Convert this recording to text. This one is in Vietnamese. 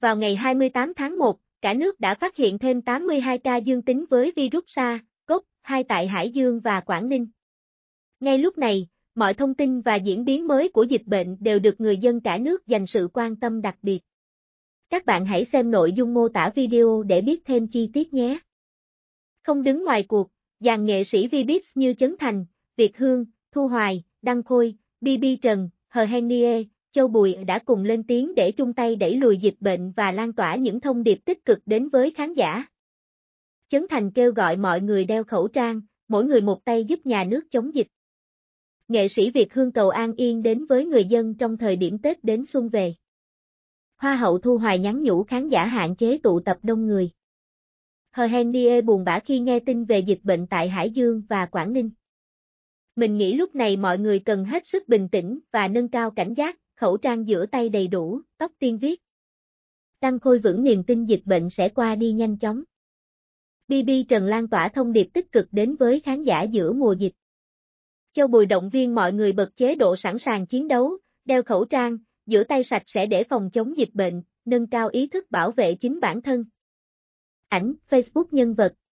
Vào ngày 28 tháng 1, cả nước đã phát hiện thêm 82 ca dương tính với virus SARS, cốc, 2 tại Hải Dương và Quảng Ninh. Ngay lúc này, mọi thông tin và diễn biến mới của dịch bệnh đều được người dân cả nước dành sự quan tâm đặc biệt. Các bạn hãy xem nội dung mô tả video để biết thêm chi tiết nhé. Không đứng ngoài cuộc, dàn nghệ sĩ v như Chấn Thành, Việt Hương, Thu Hoài, Đăng Khôi, BB Trần, Hờ Henie, Châu Bùi đã cùng lên tiếng để chung tay đẩy lùi dịch bệnh và lan tỏa những thông điệp tích cực đến với khán giả. Chấn Thành kêu gọi mọi người đeo khẩu trang, mỗi người một tay giúp nhà nước chống dịch. Nghệ sĩ Việt Hương cầu an yên đến với người dân trong thời điểm Tết đến xuân về. Hoa hậu Thu Hoài nhắn nhủ khán giả hạn chế tụ tập đông người. Hờ Hen Nie buồn bã khi nghe tin về dịch bệnh tại Hải Dương và Quảng Ninh. Mình nghĩ lúc này mọi người cần hết sức bình tĩnh và nâng cao cảnh giác, khẩu trang giữa tay đầy đủ, tóc tiên viết. Đăng Khôi vững niềm tin dịch bệnh sẽ qua đi nhanh chóng. BB Trần lan tỏa thông điệp tích cực đến với khán giả giữa mùa dịch. Châu Bùi động viên mọi người bật chế độ sẵn sàng chiến đấu, đeo khẩu trang, giữa tay sạch sẽ để phòng chống dịch bệnh, nâng cao ý thức bảo vệ chính bản thân. Ảnh, Facebook nhân vật,